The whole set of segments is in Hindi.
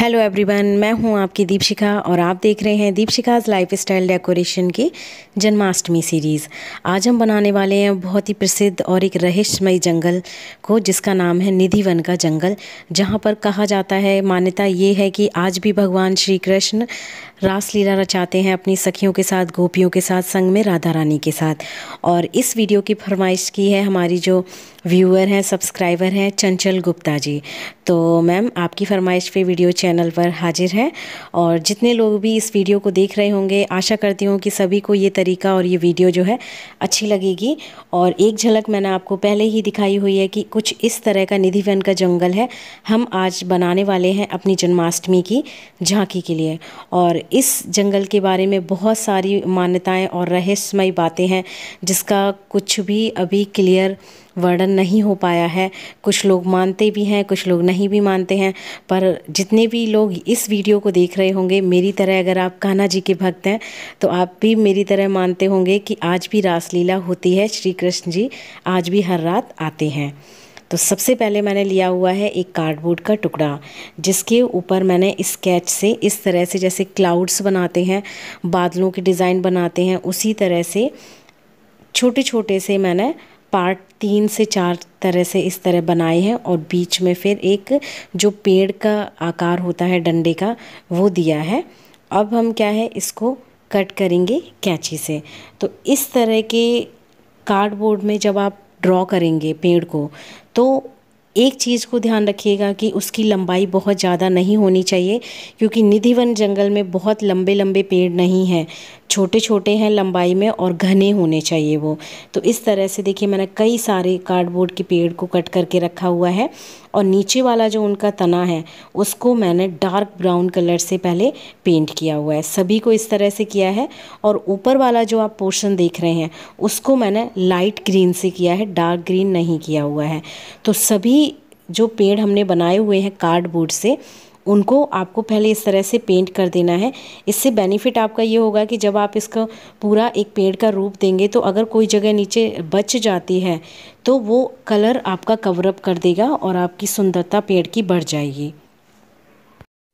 हेलो एवरीवन मैं हूं आपकी दीपशिखा और आप देख रहे हैं दीपशिखाज लाइफ स्टाइल डेकोरेशन की जन्माष्टमी सीरीज़ आज हम बनाने वाले हैं बहुत ही प्रसिद्ध और एक रहस्यमय जंगल को जिसका नाम है निधिवन का जंगल जहां पर कहा जाता है मान्यता ये है कि आज भी भगवान श्री कृष्ण रासलीला रचाते हैं अपनी सखियों के साथ गोपियों के साथ संग में राधा रानी के साथ और इस वीडियो की फरमाइश की है हमारी जो व्यूअर हैं सब्सक्राइबर हैं चंचल गुप्ता जी तो मैम आपकी फरमाइश पे वीडियो चैनल पर हाजिर है और जितने लोग भी इस वीडियो को देख रहे होंगे आशा करती हूँ कि सभी को ये तरीका और ये वीडियो जो है अच्छी लगेगी और एक झलक मैंने आपको पहले ही दिखाई हुई है कि कुछ इस तरह का निधि वन का जंगल है हम आज बनाने वाले हैं अपनी जन्माष्टमी की झांकी के लिए और इस जंगल के बारे में बहुत सारी मान्यताएँ और रहस्यमय बातें हैं जिसका कुछ भी अभी क्लियर वर्णन नहीं हो पाया है कुछ लोग मानते भी हैं कुछ लोग नहीं भी मानते हैं पर जितने भी लोग इस वीडियो को देख रहे होंगे मेरी तरह अगर आप कान्हा जी के भक्त हैं तो आप भी मेरी तरह मानते होंगे कि आज भी रासलीला होती है श्री कृष्ण जी आज भी हर रात आते हैं तो सबसे पहले मैंने लिया हुआ है एक कार्डबोर्ड का टुकड़ा जिसके ऊपर मैंने स्केच से इस तरह से जैसे क्लाउड्स बनाते हैं बादलों के डिज़ाइन बनाते हैं उसी तरह से छोटे छोटे से मैंने पार्ट तीन से चार तरह से इस तरह बनाए हैं और बीच में फिर एक जो पेड़ का आकार होता है डंडे का वो दिया है अब हम क्या है इसको कट करेंगे कैंची से तो इस तरह के कार्डबोर्ड में जब आप ड्रॉ करेंगे पेड़ को तो एक चीज़ को ध्यान रखिएगा कि उसकी लंबाई बहुत ज़्यादा नहीं होनी चाहिए क्योंकि निधिवन जंगल में बहुत लंबे लंबे पेड़ नहीं हैं छोटे छोटे हैं लंबाई में और घने होने चाहिए वो तो इस तरह से देखिए मैंने कई सारे कार्डबोर्ड के पेड़ को कट करके रखा हुआ है और नीचे वाला जो उनका तना है उसको मैंने डार्क ब्राउन कलर से पहले पेंट किया हुआ है सभी को इस तरह से किया है और ऊपर वाला जो आप पोर्शन देख रहे हैं उसको मैंने लाइट ग्रीन से किया है डार्क ग्रीन नहीं किया हुआ है तो सभी जो पेड़ हमने बनाए हुए हैं कार्डबोर्ड से उनको आपको पहले इस तरह से पेंट कर देना है इससे बेनिफिट आपका ये होगा कि जब आप इसका पूरा एक पेड़ का रूप देंगे तो अगर कोई जगह नीचे बच जाती है तो वो कलर आपका कवरअप कर देगा और आपकी सुंदरता पेड़ की बढ़ जाएगी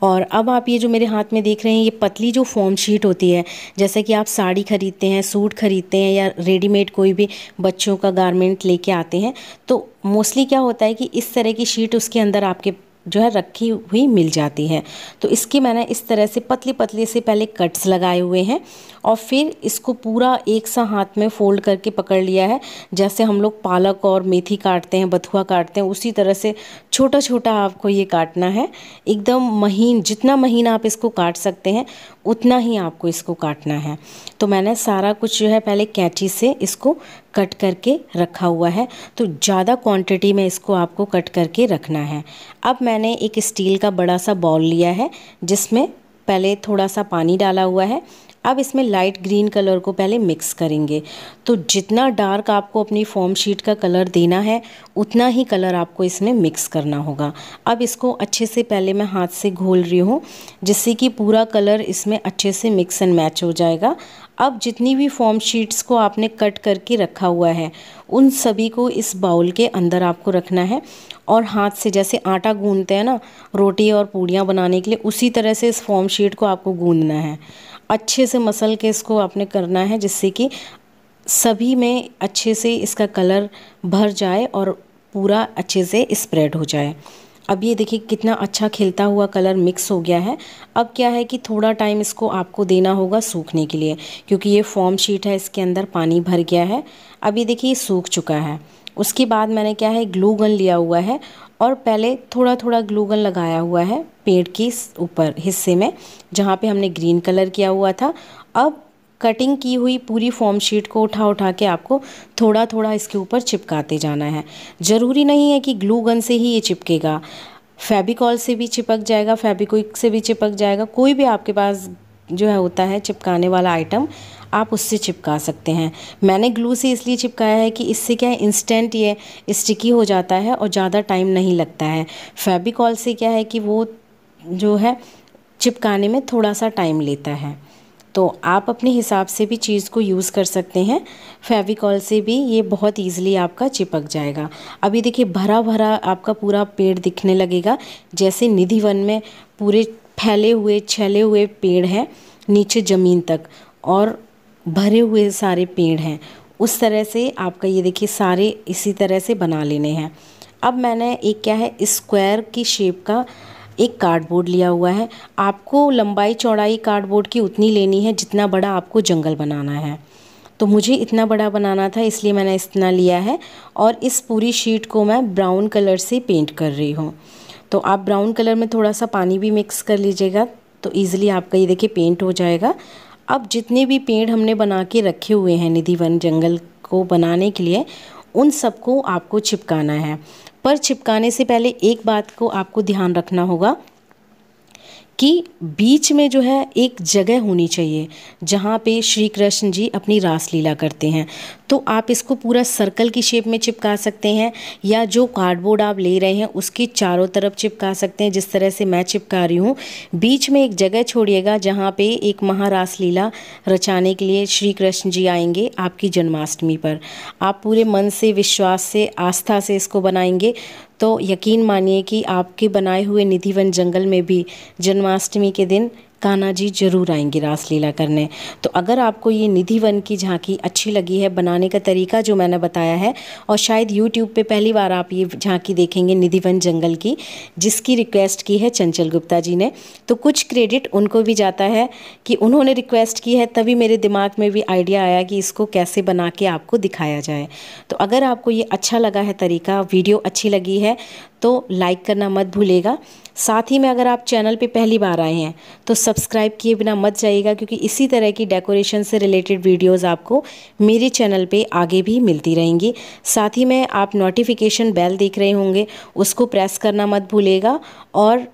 और अब आप ये जो मेरे हाथ में देख रहे हैं ये पतली जो फॉर्म शीट होती है जैसे कि आप साड़ी ख़रीदते हैं सूट ख़रीदते हैं या रेडीमेड कोई भी बच्चों का गारमेंट लेके आते हैं तो मोस्टली क्या होता है कि इस तरह की शीट उसके अंदर आपके जो है रखी हुई मिल जाती है तो इसकी मैंने इस तरह से पतली पतली से पहले कट्स लगाए हुए हैं और फिर इसको पूरा एक सा हाथ में फ़ोल्ड करके पकड़ लिया है जैसे हम लोग पालक और मेथी काटते हैं बथुआ काटते हैं उसी तरह से छोटा छोटा आपको ये काटना है एकदम महीन जितना महीन आप इसको काट सकते हैं उतना ही आपको इसको काटना है तो मैंने सारा कुछ जो है पहले कैंची से इसको कट करके रखा हुआ है तो ज़्यादा क्वांटिटी में इसको आपको कट करके रखना है अब मैंने एक स्टील का बड़ा सा बॉल लिया है जिसमें पहले थोड़ा सा पानी डाला हुआ है अब इसमें लाइट ग्रीन कलर को पहले मिक्स करेंगे तो जितना डार्क आपको अपनी फॉर्म शीट का कलर देना है उतना ही कलर आपको इसमें मिक्स करना होगा अब इसको अच्छे से पहले मैं हाथ से घोल रही हूँ जिससे कि पूरा कलर इसमें अच्छे से मिक्स एंड मैच हो जाएगा अब जितनी भी फॉर्म शीट्स को आपने कट करके रखा हुआ है उन सभी को इस बाउल के अंदर आपको रखना है और हाथ से जैसे आटा गूंदते हैं ना रोटी और पूड़ियाँ बनाने के लिए उसी तरह से इस फॉर्म शीट को आपको गूंदना है अच्छे से मसल के इसको आपने करना है जिससे कि सभी में अच्छे से इसका कलर भर जाए और पूरा अच्छे से स्प्रेड हो जाए अब ये देखिए कितना अच्छा खिलता हुआ कलर मिक्स हो गया है अब क्या है कि थोड़ा टाइम इसको आपको देना होगा सूखने के लिए क्योंकि ये फॉर्म शीट है इसके अंदर पानी भर गया है अब ये देखिए सूख चुका है उसके बाद मैंने क्या है ग्लू गन लिया हुआ है और पहले थोड़ा थोड़ा ग्लू गन लगाया हुआ है पेड़ के ऊपर हिस्से में जहाँ पे हमने ग्रीन कलर किया हुआ था अब कटिंग की हुई पूरी फॉर्म शीट को उठा उठा के आपको थोड़ा थोड़ा इसके ऊपर चिपकाते जाना है ज़रूरी नहीं है कि ग्लू गन से ही ये चिपकेगा फेबिकॉल से भी चिपक जाएगा फेबिक्विक से भी चिपक जाएगा कोई भी आपके पास जो है होता है चिपकाने वाला आइटम आप उससे चिपका सकते हैं मैंने ग्लू से इसलिए चिपकाया है कि इससे क्या है इंस्टेंट ये स्टिकी हो जाता है और ज़्यादा टाइम नहीं लगता है फेबिकॉल से क्या है कि वो जो है चिपकाने में थोड़ा सा टाइम लेता है तो आप अपने हिसाब से भी चीज़ को यूज़ कर सकते हैं फेविकॉल से भी ये बहुत ईजिली आपका चिपक जाएगा अभी देखिए भरा भरा आपका पूरा पेड़ दिखने लगेगा जैसे निधि वन में पूरे फैले हुए छैले हुए पेड़ हैं नीचे ज़मीन तक और भरे हुए सारे पेड़ हैं उस तरह से आपका ये देखिए सारे इसी तरह से बना लेने हैं अब मैंने एक क्या है स्क्वायर की शेप का एक कार्डबोर्ड लिया हुआ है आपको लंबाई चौड़ाई कार्डबोर्ड की उतनी लेनी है जितना बड़ा आपको जंगल बनाना है तो मुझे इतना बड़ा बनाना था इसलिए मैंने इतना लिया है और इस पूरी शीट को मैं ब्राउन कलर से पेंट कर रही हूँ तो आप ब्राउन कलर में थोड़ा सा पानी भी मिक्स कर लीजिएगा तो ईज़िली आपका ये देखिए पेंट हो जाएगा अब जितने भी पेड़ हमने बना के रखे हुए हैं निधि वन जंगल को बनाने के लिए उन सबको आपको चिपकाना है पर चिपकाने से पहले एक बात को आपको ध्यान रखना होगा कि बीच में जो है एक जगह होनी चाहिए जहाँ पे श्री कृष्ण जी अपनी रासलीला करते हैं तो आप इसको पूरा सर्कल की शेप में चिपका सकते हैं या जो कार्डबोर्ड आप ले रहे हैं उसके चारों तरफ चिपका सकते हैं जिस तरह से मैं चिपका रही हूँ बीच में एक जगह छोड़िएगा जहाँ पे एक महारासलीला रचाने के लिए श्री कृष्ण जी आएंगे आपकी जन्माष्टमी पर आप पूरे मन से विश्वास से आस्था से इसको बनाएंगे तो यकीन मानिए कि आपके बनाए हुए निधिवन जंगल में भी जन्माष्टमी के दिन कान्हा जी ज़रूर आएंगे रासलीला करने तो अगर आपको ये निधि वन की झांकी अच्छी लगी है बनाने का तरीका जो मैंने बताया है और शायद यूट्यूब पे पहली बार आप ये झांकी देखेंगे निधि वन जंगल की जिसकी रिक्वेस्ट की है चंचल गुप्ता जी ने तो कुछ क्रेडिट उनको भी जाता है कि उन्होंने रिक्वेस्ट की है तभी मेरे दिमाग में भी आइडिया आया कि इसको कैसे बना के आपको दिखाया जाए तो अगर आपको ये अच्छा लगा है तरीका वीडियो अच्छी लगी है तो लाइक करना मत भूलेगा साथ ही में अगर आप चैनल पे पहली बार आए हैं तो सब सब्सक्राइब किए बिना मत जाइएगा क्योंकि इसी तरह की डेकोरेशन से रिलेटेड वीडियोस आपको मेरे चैनल पे आगे भी मिलती रहेंगी साथ ही में आप नोटिफिकेशन बेल देख रहे होंगे उसको प्रेस करना मत भूलेगा और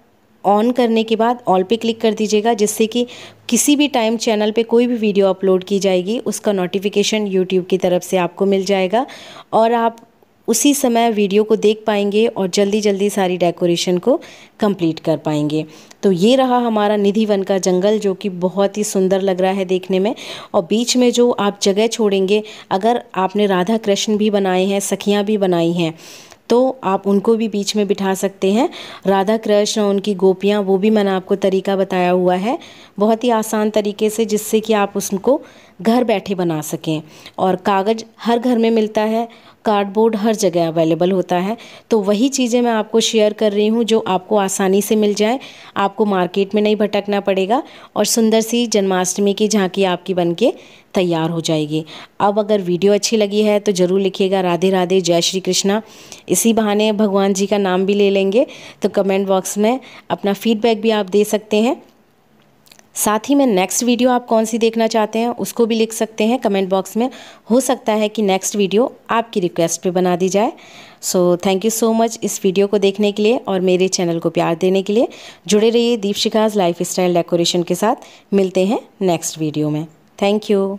ऑन करने के बाद ऑल पे क्लिक कर दीजिएगा जिससे कि किसी भी टाइम चैनल पे कोई भी वीडियो अपलोड की जाएगी उसका नोटिफिकेशन यूट्यूब की तरफ से आपको मिल जाएगा और आप उसी समय वीडियो को देख पाएंगे और जल्दी जल्दी सारी डेकोरेशन को कंप्लीट कर पाएंगे तो ये रहा हमारा निधि वन का जंगल जो कि बहुत ही सुंदर लग रहा है देखने में और बीच में जो आप जगह छोड़ेंगे अगर आपने राधा कृष्ण भी बनाए हैं सखियाँ भी बनाई हैं तो आप उनको भी बीच में बिठा सकते हैं राधा कृष्ण और उनकी गोपियाँ वो भी मैंने आपको तरीका बताया हुआ है बहुत ही आसान तरीके से जिससे कि आप उसको घर बैठे बना सकें और कागज़ हर घर में मिलता है कार्डबोर्ड हर जगह अवेलेबल होता है तो वही चीज़ें मैं आपको शेयर कर रही हूँ जो आपको आसानी से मिल जाए आपको मार्केट में नहीं भटकना पड़ेगा और सुंदर सी जन्माष्टमी की झांकी आपकी बन के तैयार हो जाएगी अब अगर वीडियो अच्छी लगी है तो ज़रूर लिखिएगा राधे राधे जय श्री कृष्णा इसी बहाने भगवान जी का नाम भी ले लेंगे तो कमेंट बॉक्स में अपना फीडबैक भी आप दे सकते हैं साथ ही में नेक्स्ट वीडियो आप कौन सी देखना चाहते हैं उसको भी लिख सकते हैं कमेंट बॉक्स में हो सकता है कि नेक्स्ट वीडियो आपकी रिक्वेस्ट पे बना दी जाए so thank you so much इस वीडियो को देखने के लिए और मेरे चैनल को प्यार देने के लिए जुड़े रहिए दीपशिकाज लाइफ स्टाइल डेकोरेशन के साथ मिलते हैं नेक्स्ट वीडियो में थैंक यू